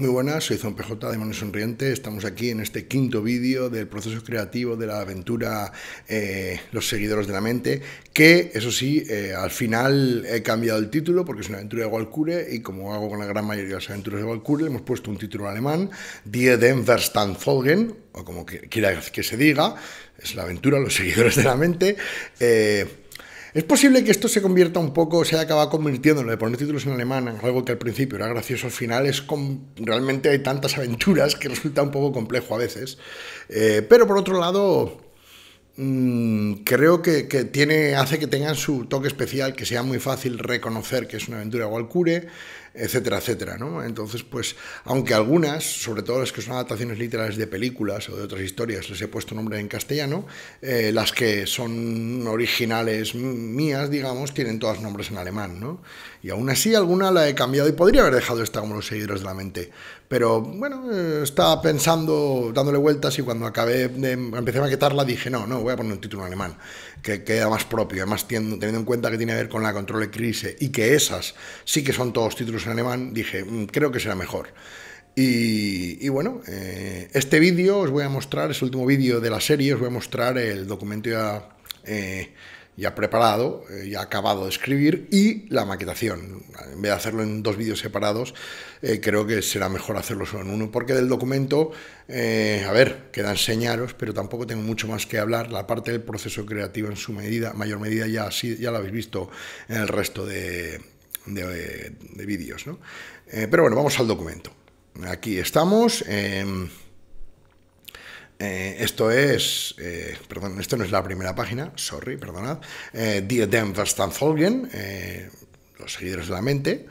Muy buenas, soy Zon PJ de manos Sonriente. Estamos aquí en este quinto vídeo del proceso creativo de la aventura eh, Los Seguidores de la Mente, que eso sí, eh, al final he cambiado el título porque es una aventura de Walkure y como hago con la gran mayoría de las aventuras de Walkure, hemos puesto un título alemán, Die den Verstand folgen, o como quiera que se diga, es la aventura Los Seguidores de la Mente. Eh, es posible que esto se convierta un poco, se haya acabado convirtiendo en lo de poner títulos en alemán, en algo que al principio era gracioso, al final es realmente hay tantas aventuras que resulta un poco complejo a veces. Eh, pero por otro lado, mm, creo que, tiene, hace que tengan su toque especial, que sea muy fácil reconocer que es una aventura Walcure etcétera, etcétera, ¿no? Entonces, pues, aunque algunas, sobre todo las que son adaptaciones literales de películas o de otras historias, les he puesto nombre en castellano, eh, las que son originales mías, digamos, tienen todas nombres en alemán, ¿no? Y aún así, alguna la he cambiado y podría haber dejado esta como los seguidores de la mente, pero bueno, eh, estaba pensando, dándole vueltas y cuando acabé empecé a maquetarla dije, no, no, voy a poner un título en alemán, que queda más propio, además teniendo, en cuenta que tiene que ver con la control de crisis y que esas sí que son todos títulos en alemán, dije, mm, creo que será mejor. Y, bueno, eh, este vídeo os voy a mostrar, es este el último vídeo de la serie, os voy a mostrar el documento ya... Eh, ya preparado, eh, ya acabado de escribir, y la maquetación. En vez de hacerlo en dos vídeos separados, eh, creo que será mejor hacerlo solo en uno, porque del documento, eh, a ver, queda enseñaros, pero tampoco tengo mucho más que hablar. La parte del proceso creativo en su medida, mayor medida, ya, ya la habéis visto en el resto de, vídeos. pero bueno, vamos al documento. Aquí estamos. Em, eh, esto es, eh, perdón, esto no es la primera página, sorry, perdonad. Eh, Die Dem Verstand folgen, eh, los seguidores de la mente,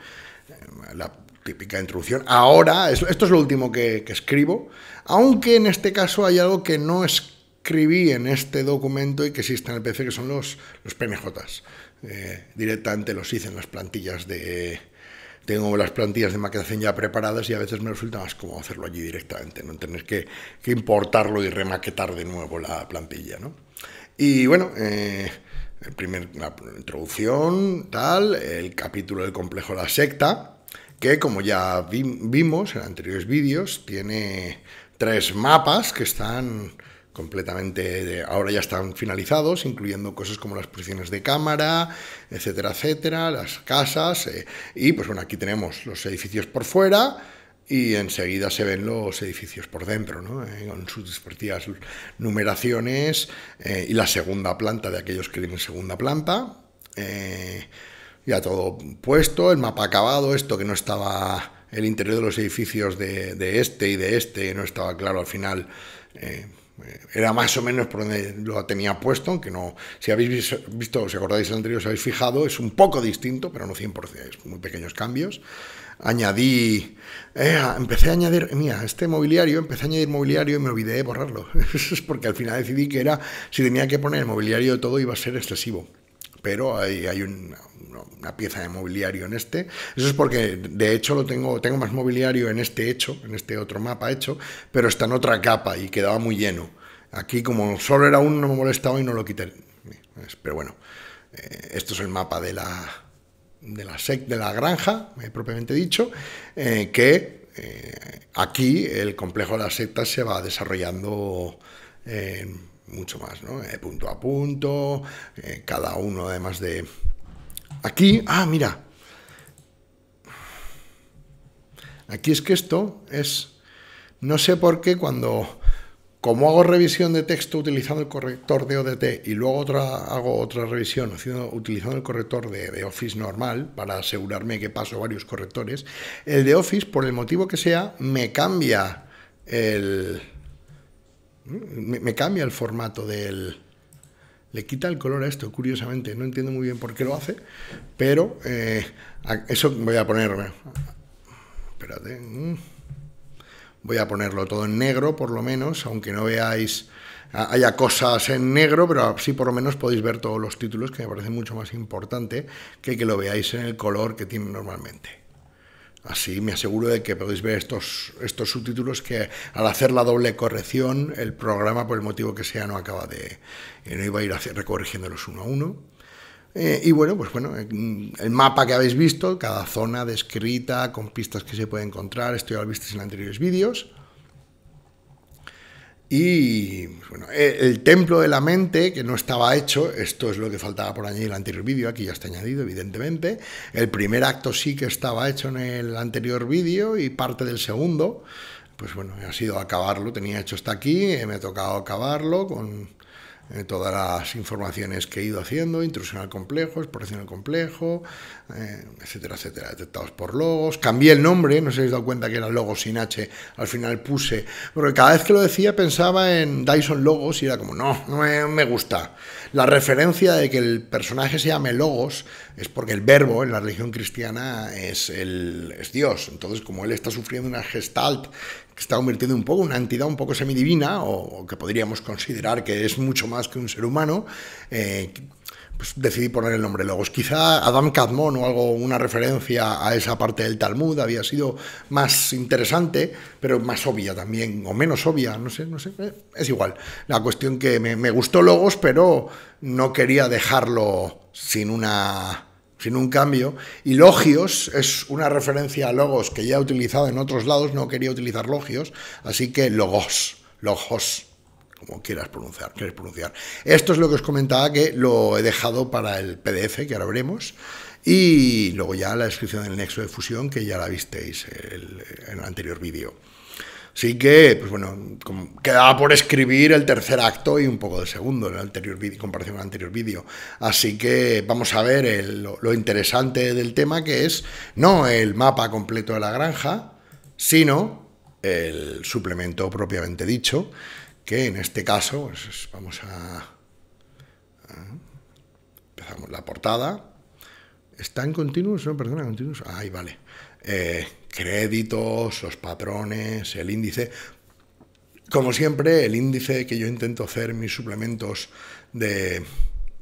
la típica introducción. Ahora, esto es lo último que, escribo, aunque en este caso hay algo que no escribí en este documento y que existe en el PC, que son los, los directamente los hice en las plantillas de tengo las plantillas de maquetación ya preparadas y a veces me resulta más cómodo hacerlo allí directamente, no tener que, importarlo y remaquetar de nuevo la plantilla. Y bueno, eh, el primer, la introducción, tal, el capítulo del complejo La Secta, que como ya vimos en anteriores vídeos, tiene tres mapas que están completamente, ahora ya están finalizados, incluyendo cosas como las posiciones de cámara, etcétera, etcétera, las casas, eh, y pues bueno, aquí tenemos los edificios por fuera, y enseguida se ven los edificios por dentro, ¿no? Eh, con sus respectivas numeraciones eh, y la segunda planta de aquellos que tienen segunda planta. ya todo puesto, el mapa acabado, esto que no estaba, el interior de los edificios de, de este y de este no estaba claro al final, eh, era más o menos por donde lo tenía puesto, aunque no, si habéis visto, si acordáis el anterior, os habéis fijado, es un poco distinto, pero no 100%, es muy pequeños cambios. Añadí, eh, empecé a añadir, mira, este mobiliario, empecé a añadir mobiliario y me olvidé de borrarlo, es porque al final decidí que era, si tenía que poner el mobiliario de todo iba a ser excesivo, pero hay, hay un, una pieza de mobiliario en este. Eso es porque, de hecho, lo tengo, tengo más mobiliario en este hecho, en este otro mapa hecho, pero está en otra capa y quedaba muy lleno. Aquí, como solo era uno, no me molestaba y no lo quité. Pero bueno, eh, esto es el mapa de la, de la sec de la granja, propiamente dicho, eh, que eh, aquí el complejo de las sectas se va desarrollando mucho más, ¿no? punto a punto, cada uno además de Aquí, ah, mira. Aquí es que esto es... No sé por qué cuando... Como hago revisión de texto utilizando el corrector de ODT y luego otra, hago otra revisión utilizando el corrector de, Office normal para asegurarme que paso varios correctores, el de Office, por el motivo que sea, me cambia el, me cambia el formato del, le quita el color a esto, curiosamente. No entiendo muy bien por qué lo hace, pero eh, eso voy a poner... Eh, espérate. Mm, voy a ponerlo todo en negro, por lo menos, aunque no veáis... Ah, haya cosas en negro, pero así por lo menos podéis ver todos los títulos, que me parece mucho más importante que que lo veáis en el color que tiene normalmente. Así me aseguro de que podéis ver estos, subtítulos que al hacer la doble corrección, el programa, por el motivo que sea, no acaba de... Eh, no iba a ir recorrigiéndolos uno a uno. Eh, y bueno, pues bueno, el mapa que habéis visto, cada zona descrita, con pistas que se puede encontrar, esto ya lo visteis en anteriores vídeos. Y bueno, e, el templo de la mente, que no estaba hecho, esto es lo que faltaba por añadir el anterior vídeo, aquí ya está añadido, evidentemente. El primer acto sí que estaba hecho en el anterior vídeo y parte del segundo. Pues bueno, ha sido acabarlo, tenía hecho hasta aquí, eh, me ha tocado acabarlo con eh, todas las informaciones que he ido haciendo, intrusión al complejo, exploración al complejo, eh, etcétera, etcétera, detectados por logos. Cambié el nombre, no sé si habéis dado cuenta que era logos sin H, al final puse, porque cada vez que lo decía pensaba en Dyson Logos y era como, no, no me, gusta. La referencia de que el personaje se llame Logos es porque el verbo en la religión cristiana es, el, es Dios. Entonces, como él está sufriendo una gestalt está convirtiendo un poco una entidad un poco semidivina, o, que podríamos considerar que es mucho más que un ser humano, eh, pues decidí poner el nombre Logos. Quizá Adam Kadmon o algo, una referencia a esa parte del Talmud había sido más interesante, pero más obvia también, o menos obvia, no sé, no sé, eh, es igual. La cuestión que me gustó Logos, pero no quería dejarlo sin una sin un cambio. Y Logios es una referencia a logos que ya he utilizado en otros lados, no quería utilizar Logios, así que logos, logos, como quieras pronunciar, pronunciar. Esto es lo que os comentaba que lo he dejado para el PDF, que ahora veremos. Y luego ya la descripción del nexo de fusión, que ya la visteis en el anterior vídeo. Así que, pues bueno, quedaba por escribir el tercer acto y un poco de segundo en el anterior vídeo, comparación con el anterior vídeo. Así que vamos a ver lo, interesante del tema que es no el mapa completo de la granja, sino el suplemento propiamente dicho, que en este caso pues, vamos a, Empezamos la portada. ¿Está en continuo? No, perdona, continuo... Ah, ahí vale. Eh, créditos, los patrones, el índice. Como siempre, el índice que yo intento hacer mis suplementos de,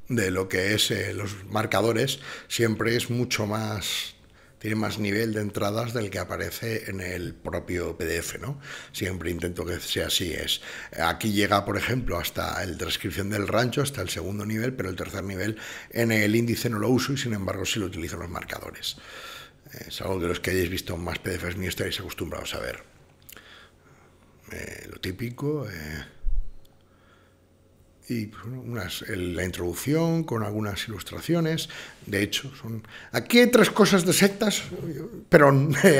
lo que es eh, los marcadores siempre es mucho más tiene más nivel de entradas del que aparece en el propio PDF, ¿no? Siempre intento que sea así. Es aquí llega, por ejemplo, hasta el transcripción del rancho, hasta el segundo nivel, pero el tercer nivel en el índice no lo uso y sin embargo sí lo utilizo los marcadores. Eh, es algo de los que hayáis visto más PDFs míos estaréis acostumbrados a ver. Eh, lo típico. Eh, y pues, la introducción con algunas ilustraciones. De hecho, son aquí hay tres cosas de sectas, pero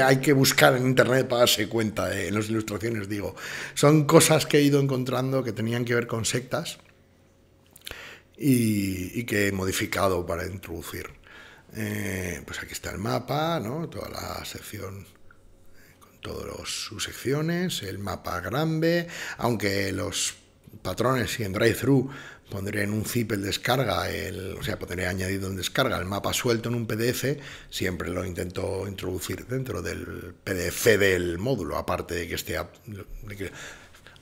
hay que buscar en internet para darse cuenta. en las ilustraciones digo, son cosas que he ido encontrando que tenían que ver con sectas y que he modificado para introducir. Eh, pues aquí está el mapa, ¿no? toda la sección eh, con todas sus secciones, el mapa grande, aunque los patrones y en drive-thru pondré en un zip el descarga, el, o sea, pondré añadido en descarga el mapa suelto en un PDF, siempre lo intento introducir dentro del PDF del módulo, aparte de que esté...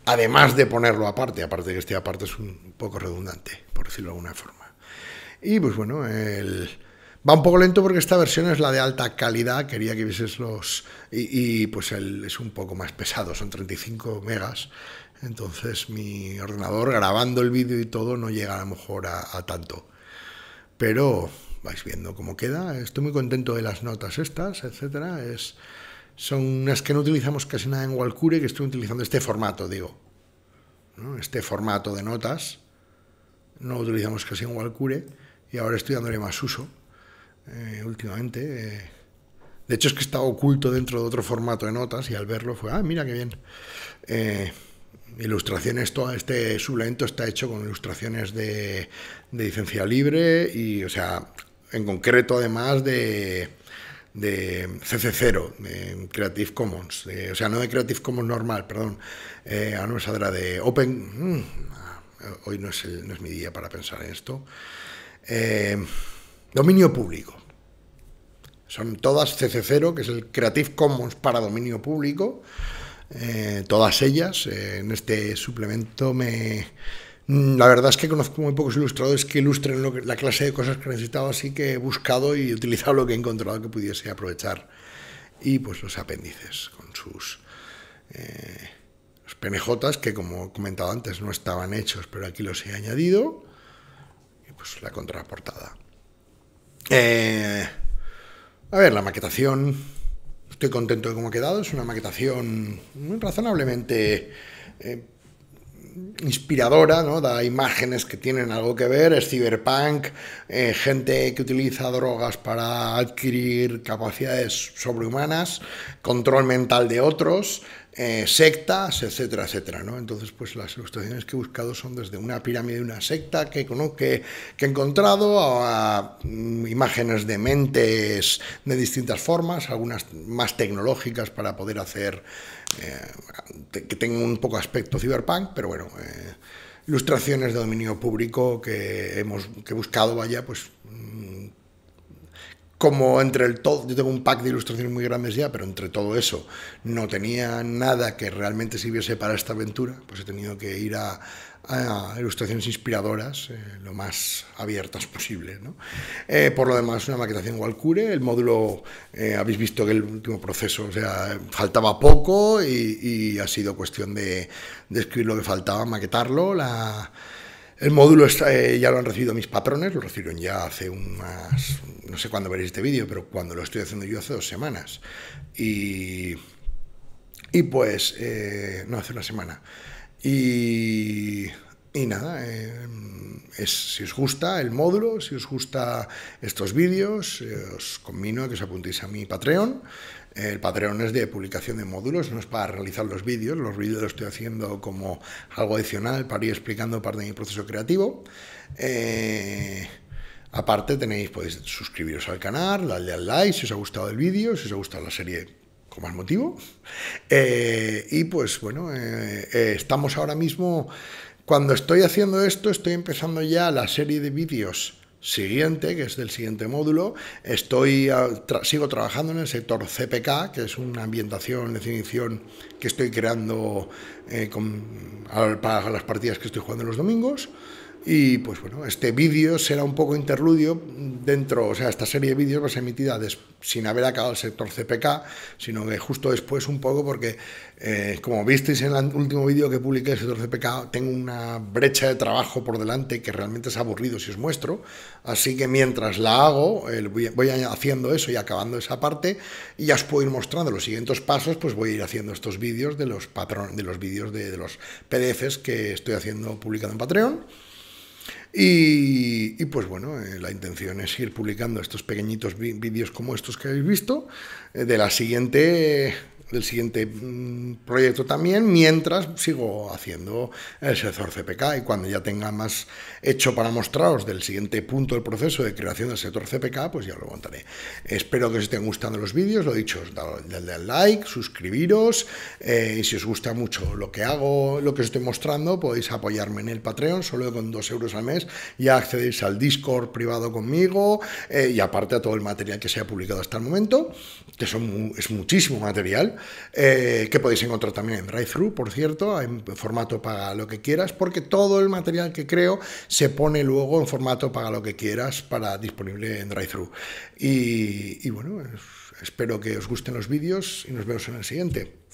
además de ponerlo aparte, aparte de que esté aparte es un poco redundante, por decirlo de alguna forma. Y pues bueno, el, Va un poco lento porque esta versión es la de alta calidad, quería que vieses los... Y, pues es un poco más pesado, son 35 megas, entonces mi ordenador grabando el vídeo y todo no llega a lo mejor a, tanto. Pero vais viendo cómo queda, estoy muy contento de las notas estas, etc. es... Son unas que no utilizamos casi nada en Walcure, que estoy utilizando este formato, digo. Este formato de notas, no utilizamos casi en Walcure, y ahora estoy dándole más uso. Eh, últimamente. Eh, de hecho, es que está oculto dentro de otro formato de notas y al verlo fue, ah, mira qué bien. Eh, ilustraciones, todo este su lento está hecho con ilustraciones de, de, licencia libre y, o sea, en concreto además de, de CC0, de Creative Commons, o sea, no de Creative Commons normal, perdón, a no me saldrá de Open... Mm, hoy no es, no es mi día para pensar en esto. Dominio público. Son todas CC0, que es el Creative Commons para dominio público. Eh, todas ellas. Eh, en este suplemento me... Mm, la verdad es que conozco muy pocos ilustradores que ilustren la clase de cosas que necesitaba, así que he buscado y utilizado lo que he encontrado que pudiese aprovechar. Y pues los apéndices con sus eh, penejotas, que como he comentado antes no estaban hechos, pero aquí los he añadido. Y pues la contraportada. Eh, a ver, la maquetación. Estoy contento de cómo ha quedado. Es una maquetación muy razonablemente eh, inspiradora, ¿no? Da imágenes que tienen algo que ver. Es ciberpunk, eh, gente que utiliza drogas para adquirir capacidades sobrehumanas, control mental de otros. Eh, sectas, etcétera, etcétera. ¿no? Entonces, pues las ilustraciones que he buscado son desde una pirámide de una secta que, que, que he encontrado a, mm, imágenes de mentes de distintas formas, algunas más tecnológicas para poder hacer eh, que tengan un poco aspecto cyberpunk, pero bueno, eh, ilustraciones de dominio público que hemos que buscado, vaya, pues como entre el todo, yo tengo un pack de ilustraciones muy grandes ya, pero entre todo eso no tenía nada que realmente sirviese para esta aventura, pues he tenido que ir a, ilustraciones inspiradoras, eh, lo más abiertas posible. ¿no? Eh, por lo demás, una maquetación Walcure, el módulo, eh, habéis visto que el último proceso, o sea, faltaba poco y, ha sido cuestión de, de escribir lo que faltaba, maquetarlo, la el módulo está, eh, ya lo han recibido mis patrones, lo recibieron ya hace unas, no sé cuándo veréis este vídeo, pero cuando lo estoy haciendo yo hace dos semanas. Y, y pues, eh, no, hace una semana. Y y nada, eh, si os gusta el módulo, si os gusta estos vídeos, eh, os convino a que os apuntéis a mi Patreon. El Patreon es de publicación de módulos, no es para realizar los vídeos. Los vídeos los estoy haciendo como algo adicional para ir explicando parte de mi proceso creativo. Eh, aparte tenéis, podéis suscribiros al canal, darle al like si os ha gustado el vídeo, si os ha gustado la serie con más motivo. y pues bueno, estamos ahora mismo cuando estoy haciendo esto, estoy empezando ya la serie de vídeos siguiente, que es del siguiente módulo. Estoy ah, sigo trabajando en el sector CPK, que es una ambientación, definición que estoy creando eh, para las partidas que estoy jugando los domingos. Y pues bueno, este vídeo será un poco interludio dentro, o sea, esta serie de vídeos va a ser emitida sin haber acabado el sector CPK, sino que justo después un poco porque, eh, como visteis en el último vídeo que publiqué el sector CPK, tengo una brecha de trabajo por delante que realmente es aburrido si os muestro, así que mientras la hago, voy, haciendo eso y acabando esa parte y ya os puedo ir mostrando los siguientes pasos, pues voy a ir haciendo estos vídeos de los patrones de los vídeos de los PDFs que estoy haciendo publicado en Patreon. Y, pues bueno, eh, la intención es ir publicando estos pequeñitos vídeos como estos que habéis visto, eh, de la siguiente del siguiente mm, proyecto también, mientras sigo haciendo el sector CPK y cuando ya tenga más hecho para mostraros del siguiente punto del proceso de creación del sector CPK, pues ya lo contaré. Espero que os estén gustando los vídeos, lo dicho, dadle al like, suscribiros eh, y si os gusta mucho lo que hago, lo que os estoy mostrando, podéis apoyarme en el Patreon, solo con 2 euros al mes ya accedéis al Discord privado conmigo eh, y aparte a todo el material que se ha publicado hasta el momento, que son, es muchísimo material eh, que podéis encontrar también en Drive-Thru, por cierto, en formato para lo que quieras, porque todo el material que creo se pone luego en formato para lo que quieras para disponible en Drive-Thru. Y, bueno, espero que os gusten los vídeos y nos vemos en el siguiente.